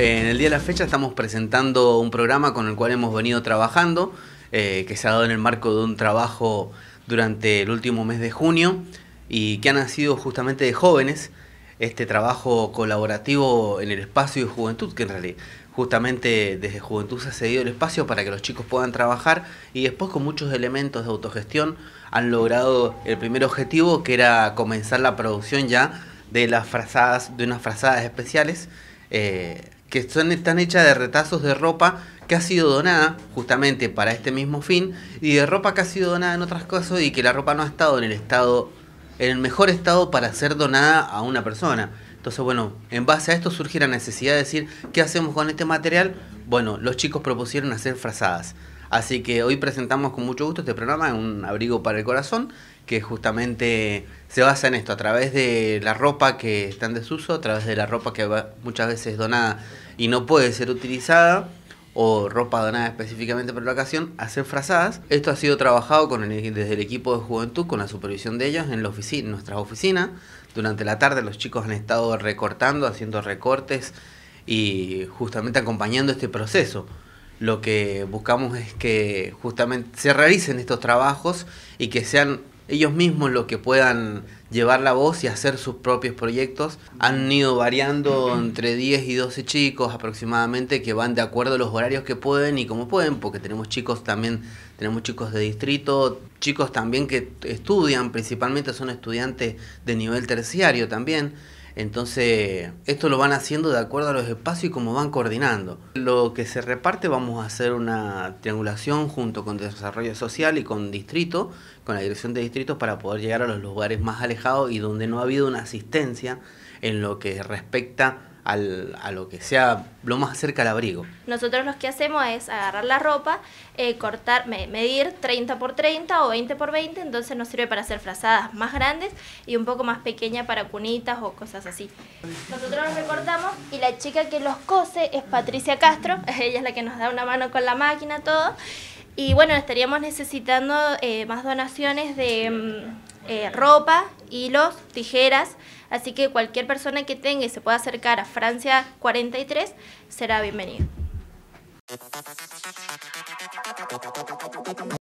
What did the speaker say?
En el día de la fecha estamos presentando un programa con el cual hemos venido trabajando, eh, que se ha dado en el marco de un trabajo durante el último mes de junio y que ha nacido justamente de jóvenes este trabajo colaborativo en el espacio de juventud, que en realidad justamente desde juventud se ha cedido el espacio para que los chicos puedan trabajar y después con muchos elementos de autogestión han logrado el primer objetivo que era comenzar la producción ya de las frazadas, de unas frazadas especiales. Eh, que son, están hechas de retazos de ropa que ha sido donada justamente para este mismo fin y de ropa que ha sido donada en otras cosas y que la ropa no ha estado en el estado en el mejor estado para ser donada a una persona. Entonces, bueno, en base a esto surge la necesidad de decir, ¿qué hacemos con este material? Bueno, los chicos propusieron hacer frazadas. Así que hoy presentamos con mucho gusto este programa, Un abrigo para el corazón, que justamente se basa en esto, a través de la ropa que está en desuso, a través de la ropa que muchas veces es donada y no puede ser utilizada, o ropa donada específicamente para la ocasión, hacer frazadas. Esto ha sido trabajado con desde el equipo de juventud, con la supervisión de ellos en, la oficina, nuestras oficinas. Durante la tarde los chicos han estado recortando, haciendo recortes y justamente acompañando este proceso lo que buscamos es que justamente se realicen estos trabajos y que sean ellos mismos los que puedan llevar la voz y hacer sus propios proyectos. Han ido variando entre 10 y 12 chicos aproximadamente que van de acuerdo a los horarios que pueden y como pueden, porque tenemos chicos también, tenemos chicos de distrito, chicos también que estudian, principalmente son estudiantes de nivel terciario también. Entonces, esto lo van haciendo de acuerdo a los espacios y cómo van coordinando. Lo que se reparte vamos a hacer una triangulación junto con desarrollo social y con distrito, con la dirección de distritos para poder llegar a los lugares más alejados y donde no ha habido una asistencia en lo que respecta a lo que sea lo más cerca al abrigo. Nosotros lo que hacemos es agarrar la ropa, eh, cortar, medir 30 por 30 o 20 por 20, entonces nos sirve para hacer frazadas más grandes y un poco más pequeña para cunitas o cosas así. Nosotros los recortamos y la chica que los cose es Patricia Castro, ella es la que nos da una mano con la máquina, todo. Y bueno, estaríamos necesitando eh, más donaciones de mm, eh, ropa, hilos, tijeras Así que cualquier persona que tenga y se pueda acercar a Francia 43 será bienvenido.